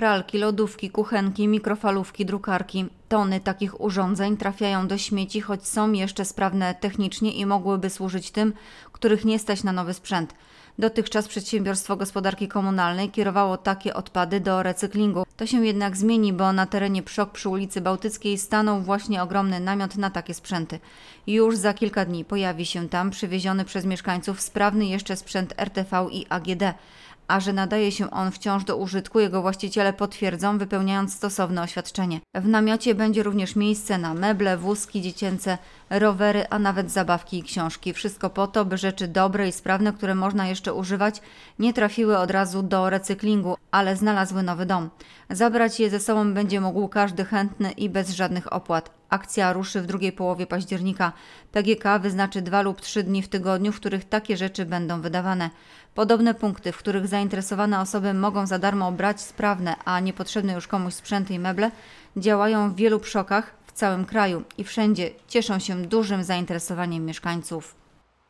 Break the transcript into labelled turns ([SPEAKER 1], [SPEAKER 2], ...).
[SPEAKER 1] Pralki, lodówki, kuchenki, mikrofalówki, drukarki. Tony takich urządzeń trafiają do śmieci, choć są jeszcze sprawne technicznie i mogłyby służyć tym, których nie stać na nowy sprzęt. Dotychczas przedsiębiorstwo gospodarki komunalnej kierowało takie odpady do recyklingu. To się jednak zmieni, bo na terenie Przok przy ulicy Bałtyckiej stanął właśnie ogromny namiot na takie sprzęty. Już za kilka dni pojawi się tam przywieziony przez mieszkańców sprawny jeszcze sprzęt RTV i AGD. A że nadaje się on wciąż do użytku, jego właściciele potwierdzą, wypełniając stosowne oświadczenie. W namiocie będzie również miejsce na meble, wózki dziecięce, rowery, a nawet zabawki i książki. Wszystko po to, by rzeczy dobre i sprawne, które można jeszcze używać, nie trafiły od razu do recyklingu, ale znalazły nowy dom. Zabrać je ze sobą będzie mógł każdy chętny i bez żadnych opłat. Akcja ruszy w drugiej połowie października. PGK wyznaczy dwa lub trzy dni w tygodniu, w których takie rzeczy będą wydawane. Podobne punkty, w których zainteresowane osoby mogą za darmo brać sprawne, a niepotrzebne już komuś sprzęty i meble, działają w wielu przokach w całym kraju i wszędzie cieszą się dużym zainteresowaniem mieszkańców.